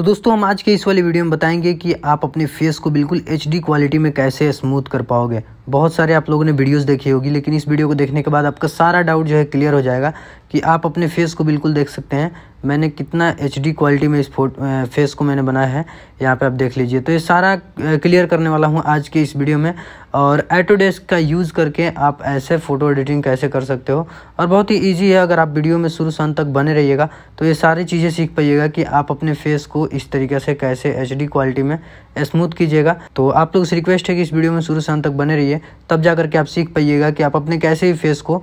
तो दोस्तों हम आज के इस वाली वीडियो में बताएंगे कि आप अपने फेस को बिल्कुल एच क्वालिटी में कैसे स्मूथ कर पाओगे बहुत सारे आप लोगों ने वीडियोस देखी होगी लेकिन इस वीडियो को देखने के बाद आपका सारा डाउट जो है क्लियर हो जाएगा कि आप अपने फेस को बिल्कुल देख सकते हैं मैंने कितना एच क्वालिटी में इस फोट फेस को मैंने बनाया है यहाँ पे आप देख लीजिए तो ये सारा क्लियर करने वाला हूँ आज के इस वीडियो में और एटोडेस्क का यूज़ करके आप ऐसे फ़ोटो एडिटिंग कैसे कर सकते हो और बहुत ही ईजी है अगर आप वीडियो में शुरू से अंत तक बने रहिएगा तो ये सारी चीज़ें सीख पाइएगा कि आप अपने फेस को इस तरीके से कैसे एच क्वालिटी में स्मूथ कीजिएगा तो आप लोग से रिक्वेस्ट है कि इस वीडियो में शुरू से अंत तक बने रहिए करेंगे तब जा करके आप सीख पाइएगा कि आप अपने कैसे भी फेस को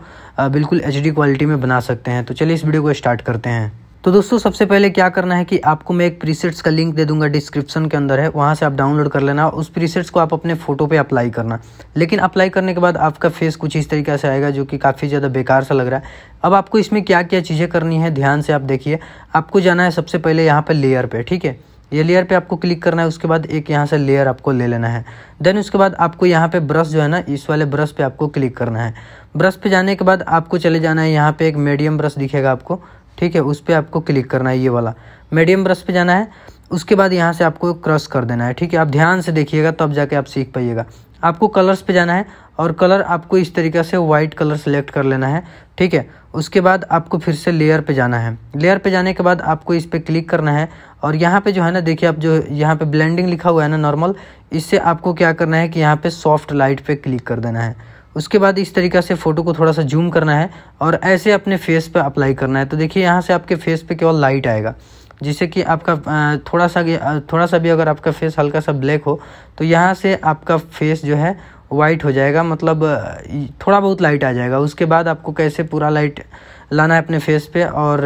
बिल्कुल एच क्वालिटी में बना सकते हैं तो चलिए इस वीडियो को स्टार्ट करते हैं तो दोस्तों सबसे पहले क्या करना है कि आपको मैं एक प्रीसेट्स का लिंक दे दूंगा डिस्क्रिप्शन के अंदर है वहां से आप डाउनलोड कर लेना उस प्रीसेट्स को आप अपने फ़ोटो पे अप्लाई करना लेकिन अप्लाई करने के बाद आपका फेस कुछ इस तरीके से आएगा जो कि काफ़ी ज़्यादा बेकार सा लग रहा है अब आपको इसमें क्या क्या चीज़ें करनी है ध्यान से आप देखिए आपको जाना है सबसे पहले यहाँ पर लेयर पर ठीक है ये लेयर पे आपको क्लिक करना है उसके बाद एक यहाँ से लेयर आपको ले लेना है देन उसके बाद आपको यहाँ पे ब्रश जो है ना इस वाले ब्रश पे आपको क्लिक करना है ब्रश पे जाने के बाद आपको चले जाना है यहाँ पे एक मीडियम ब्रश दिखेगा आपको ठीक है उस पर आपको क्लिक करना है ये वाला मीडियम ब्रश पे जाना है उसके बाद यहाँ से आपको क्रश कर देना है ठीक है आप ध्यान से देखिएगा तब तो जाके आप सीख पाइएगा आपको कलर्स पे जाना है और कलर आपको इस तरीके से वाइट कलर सेलेक्ट कर लेना है ठीक है उसके बाद आपको फिर से लेयर पे जाना है लेयर पे जाने के बाद आपको इस पर क्लिक करना है और यहाँ पे जो है ना देखिए आप जो यहाँ पे ब्लेंडिंग लिखा हुआ है ना नॉर्मल इससे आपको क्या करना है कि यहाँ पे सॉफ्ट लाइट पे क्लिक कर देना है उसके बाद इस तरीका से फ़ोटो को थोड़ा सा जूम करना है और ऐसे अपने फेस पर अप्लाई करना है तो देखिए यहाँ से आपके फेस पर केवल लाइट आएगा जिससे कि आपका थोड़ा सा थोड़ा सा भी अगर आपका फेस हल्का सा ब्लैक हो तो यहाँ से आपका फेस जो है वाइट हो जाएगा मतलब थोड़ा बहुत लाइट आ जाएगा उसके बाद आपको कैसे पूरा लाइट लाना है अपने फेस पे और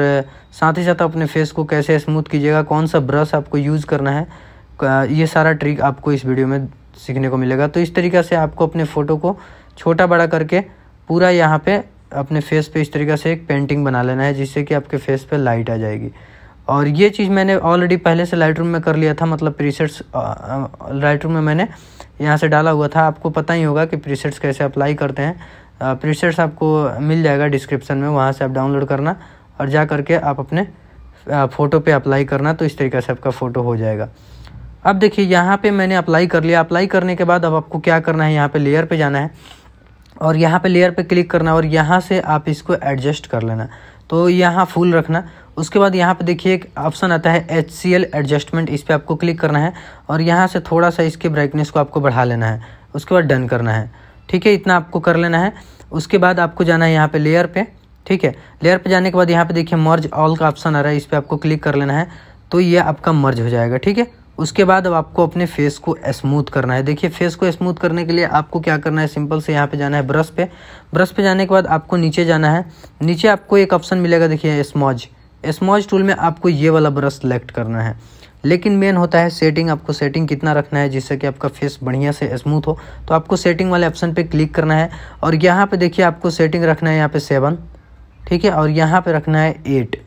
साथ ही साथ अपने फेस को कैसे स्मूथ कीजिएगा कौन सा ब्रश आपको यूज़ करना है ये सारा ट्रिक आपको इस वीडियो में सीखने को मिलेगा तो इस तरीक़े से आपको अपने फ़ोटो को छोटा बड़ा करके पूरा यहाँ पे अपने फेस पे इस तरीके से एक पेंटिंग बना लेना है जिससे कि आपके फेस पे लाइट आ जाएगी और ये चीज़ मैंने ऑलरेडी पहले से लाइट में कर लिया था मतलब प्रीसेट्स लाइट में मैंने यहाँ से डाला हुआ था आपको पता ही होगा कि प्रीसेट्स कैसे अप्लाई करते हैं प्रीसेट्स आपको मिल जाएगा डिस्क्रिप्शन में वहाँ से आप डाउनलोड करना और जा करके आप अपने फ़ोटो पे अप्लाई करना तो इस तरीके से आपका फ़ोटो हो जाएगा अब देखिए यहाँ पे मैंने अप्लाई कर लिया अप्लाई करने के बाद अब आपको क्या करना है यहाँ पे लेयर पे जाना है और यहाँ पे लेयर पे क्लिक करना और यहाँ से आप इसको एडजस्ट कर लेना तो यहाँ फुल रखना उसके बाद यहाँ पे देखिए एक ऑप्शन आता है एच सी एल एडजस्टमेंट इस पर आपको क्लिक करना है और यहाँ से थोड़ा सा इसके ब्राइटनेस को आपको बढ़ा लेना है उसके बाद डन करना है ठीक है इतना आपको कर लेना है उसके बाद आपको जाना है यहाँ पे लेयर पे ठीक है लेयर पे जाने के बाद यहाँ पे देखिए मर्ज ऑल का ऑप्शन आ रहा है इस पर आपको क्लिक कर लेना है तो ये आपका मर्ज हो जाएगा ठीक है उसके बाद अब आपको अपने फेस को स्मूथ करना है देखिए फेस को स्मूथ करने के लिए आपको क्या करना है सिंपल से यहाँ पे जाना है ब्रश पे ब्रश पे जाने के बाद आपको नीचे जाना है नीचे आपको एक ऑप्शन मिलेगा देखिए स्मॉज स्मॉज टूल में आपको ये वाला ब्रश सेलेक्ट करना है लेकिन मेन होता है सेटिंग आपको सेटिंग कितना रखना है जिससे कि आपका फेस बढ़िया से स्मूथ हो तो आपको सेटिंग वाले ऑप्शन पे क्लिक करना है और यहाँ पे देखिए आपको सेटिंग रखना है यहाँ पे सेवन ठीक है और यहाँ पे रखना है एट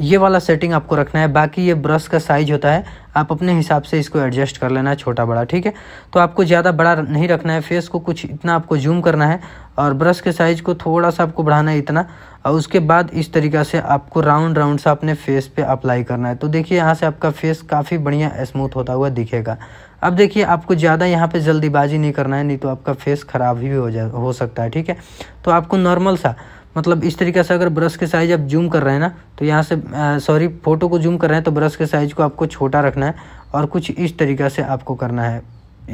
ये वाला सेटिंग आपको रखना है बाकी ये ब्रश का साइज होता है आप अपने हिसाब से इसको एडजस्ट कर लेना है छोटा बड़ा ठीक है तो आपको ज़्यादा बड़ा नहीं रखना है फेस को कुछ इतना आपको जूम करना है और ब्रश के साइज को थोड़ा सा आपको बढ़ाना है इतना और उसके बाद इस तरीका से आपको राउंड राउंड सा अपने फेस पर अप्लाई करना है तो देखिए यहाँ से आपका फेस काफ़ी बढ़िया स्मूथ होता हुआ दिखेगा अब देखिए आपको ज़्यादा यहाँ पर जल्दीबाजी नहीं करना है नहीं तो आपका फेस ख़राब भी हो जा हो सकता है ठीक है तो आपको नॉर्मल सा मतलब इस तरीके से अगर ब्रश के साइज़ आप जूम कर रहे हैं ना तो यहाँ से सॉरी फ़ोटो को जूम कर रहे हैं तो ब्रश के साइज़ को आपको छोटा रखना है और कुछ इस तरीक़े से आपको करना है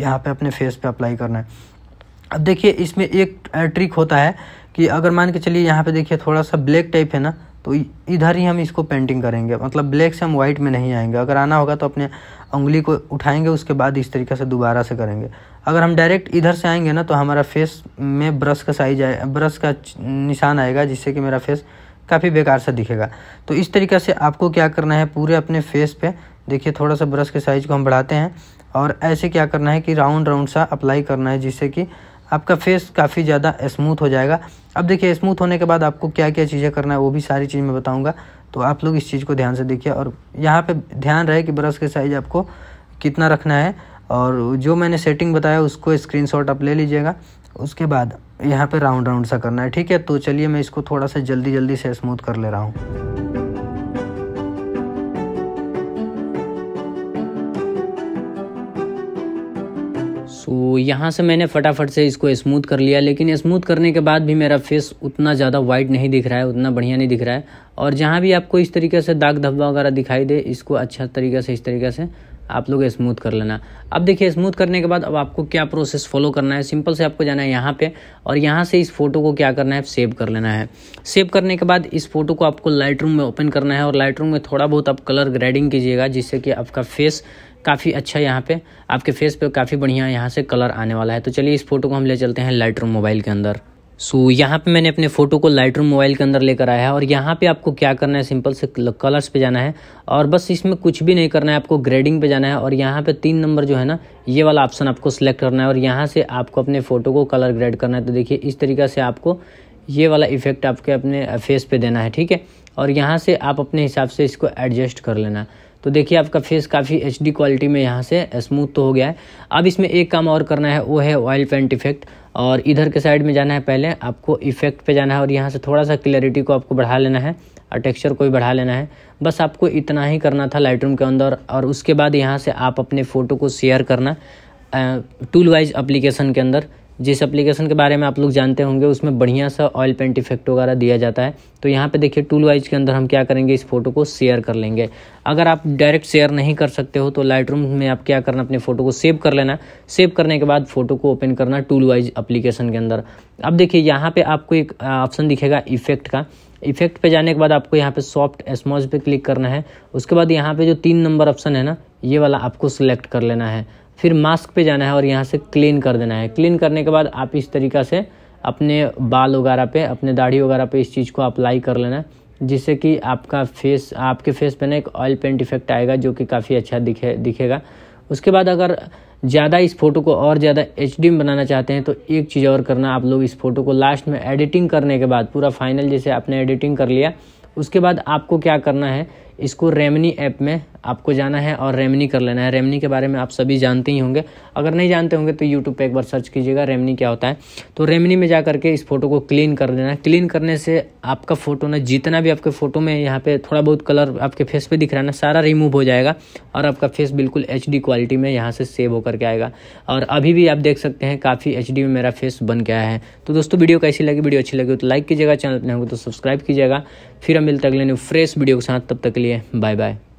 यहाँ पे अपने फेस पे अप्लाई करना है अब देखिए इसमें एक ट्रिक होता है कि अगर मान के चलिए यहाँ पे देखिए थोड़ा सा ब्लैक टाइप है ना तो इधर ही हम इसको पेंटिंग करेंगे मतलब ब्लैक से हम वाइट में नहीं आएंगे अगर आना होगा तो अपने उंगली को उठाएंगे उसके बाद इस तरीके से दोबारा से करेंगे अगर हम डायरेक्ट इधर से आएंगे ना तो हमारा फेस में ब्रश का साइज आए ब्रश का निशान आएगा जिससे कि मेरा फेस काफ़ी बेकार सा दिखेगा तो इस तरीके से आपको क्या करना है पूरे अपने फेस पे देखिए थोड़ा सा ब्रश के साइज़ को हम बढ़ाते हैं और ऐसे क्या करना है कि राउंड राउंड सा अप्लाई करना है जिससे कि आपका फेस काफ़ी ज़्यादा स्मूथ हो जाएगा अब देखिए स्मूथ होने के बाद आपको क्या क्या चीज़ें करना है वो भी सारी चीज़ मैं बताऊँगा तो आप लोग इस चीज़ को ध्यान से देखिए और यहाँ पर ध्यान रहे कि ब्रश के साइज़ आपको कितना रखना है और जो मैंने सेटिंग बताया उसको स्क्रीन आप ले लीजिएगा उसके बाद यहाँ पे राउंड राउंड सा करना है ठीक है तो चलिए मैं इसको थोड़ा सा जल्दी जल्दी से स्मूथ कर ले रहा हूँ सो तो यहाँ से मैंने फटाफट से इसको स्मूथ कर लिया लेकिन स्मूथ करने के बाद भी मेरा फेस उतना ज़्यादा वाइट नहीं दिख रहा है उतना बढ़िया नहीं दिख रहा है और जहाँ भी आपको इस तरीके से दाग धब्बा वगैरह दिखाई दे इसको अच्छा तरीके से इस तरीके से आप लोग स्मूथ कर लेना अब देखिए स्मूथ करने के बाद अब आपको क्या प्रोसेस फॉलो करना है सिंपल से आपको जाना है यहाँ पे और यहाँ से इस फोटो को क्या करना है सेव कर लेना है सेव करने के बाद इस फोटो को आपको लाइट में ओपन करना है और लाइट में थोड़ा बहुत आप कलर ग्रेडिंग कीजिएगा जिससे कि आपका फेस काफ़ी अच्छा यहाँ पे आपके फेस पे काफ़ी बढ़िया यहाँ से कलर आने वाला है तो चलिए इस फोटो को हम ले चलते हैं लाइट मोबाइल के अंदर सो so, यहाँ पे मैंने अपने फ़ोटो को लाइट मोबाइल के अंदर लेकर आया है और यहाँ पे आपको क्या करना है सिंपल से कलर्स पे जाना है और बस इसमें कुछ भी नहीं करना है आपको ग्रेडिंग पे जाना है और यहाँ पे तीन नंबर जो है ना ये वाला ऑप्शन आपको सिलेक्ट करना है और यहाँ से आपको अपने फ़ोटो को कलर ग्रेड करना है तो देखिए इस तरीका से आपको ये वाला इफ़ेक्ट आपके अपने फेस पर देना है ठीक है और यहाँ से आप अपने हिसाब से इसको एडजस्ट कर लेना है तो देखिए आपका फेस काफ़ी एच क्वालिटी में यहाँ से स्मूथ तो हो गया है अब इसमें एक काम और करना है वो है ऑयल पेंट इफेक्ट और इधर के साइड में जाना है पहले आपको इफेक्ट पे जाना है और यहाँ से थोड़ा सा क्लैरिटी को आपको बढ़ा लेना है और टेक्स्चर को भी बढ़ा लेना है बस आपको इतना ही करना था लाइटरूम के अंदर और उसके बाद यहाँ से आप अपने फ़ोटो को शेयर करना टूल वाइज अप्लीकेशन के अंदर जिस एप्लीकेशन के बारे में आप लोग जानते होंगे उसमें बढ़िया सा ऑयल पेंट इफेक्ट वगैरह दिया जाता है तो यहाँ पे देखिए टूल वाइज के अंदर हम क्या करेंगे इस फोटो को शेयर कर लेंगे अगर आप डायरेक्ट शेयर नहीं कर सकते हो तो लाइट में आप क्या करना अपने फोटो को सेव कर लेना सेव करने के बाद फोटो को ओपन करना टूल वाइज अप्लीकेशन के अंदर अब देखिए यहाँ पर आपको एक ऑप्शन दिखेगा इफेक्ट का इफेक्ट पे जाने के बाद आपको यहाँ पे सॉफ्ट एसमॉज पे क्लिक करना है उसके बाद यहाँ पे जो तीन नंबर ऑप्शन है ना ये वाला आपको सिलेक्ट कर लेना है फिर मास्क पे जाना है और यहाँ से क्लीन कर देना है क्लीन करने के बाद आप इस तरीका से अपने बाल वगैरह पे अपने दाढ़ी वगैरह पे इस चीज़ को अप्लाई कर लेना है जिससे कि आपका फेस आपके फेस पे ना एक ऑयल पेंट इफेक्ट आएगा जो कि काफ़ी अच्छा दिखे दिखेगा उसके बाद अगर ज़्यादा इस फोटो को और ज़्यादा एच में बनाना चाहते हैं तो एक चीज़ और करना आप लोग इस फोटो को लास्ट में एडिटिंग करने के बाद पूरा फाइनल जैसे आपने एडिटिंग कर लिया उसके बाद आपको क्या करना है इसको रेमनी ऐप में आपको जाना है और रेमनी कर लेना है रेमनी के बारे में आप सभी जानते ही होंगे अगर नहीं जानते होंगे तो यूट्यूब पे एक बार सर्च कीजिएगा रेमनी क्या होता है तो रेमनी में जा करके इस फोटो को क्लीन कर देना क्लीन करने से आपका फ़ोटो ना जितना भी आपके फ़ोटो में यहाँ पे थोड़ा बहुत कलर आपके फेस पर दिख रहा है ना सारा रिमूव हो जाएगा और आपका फेस बिल्कुल एच क्वालिटी में यहाँ से सेव होकर के आएगा और अभी भी आप देख सकते हैं काफ़ी एच में मेरा फेस बन गया है तो दोस्तों वीडियो कैसी लगी वीडियो अच्छी लगी तो लाइक कीजिएगा चैनल अपने होंगे तो सब्सक्राइब कीजिएगा फिर हम मिलते अगले न्यू फ्रेश वीडियो के साथ तब तक लिए बाय बाय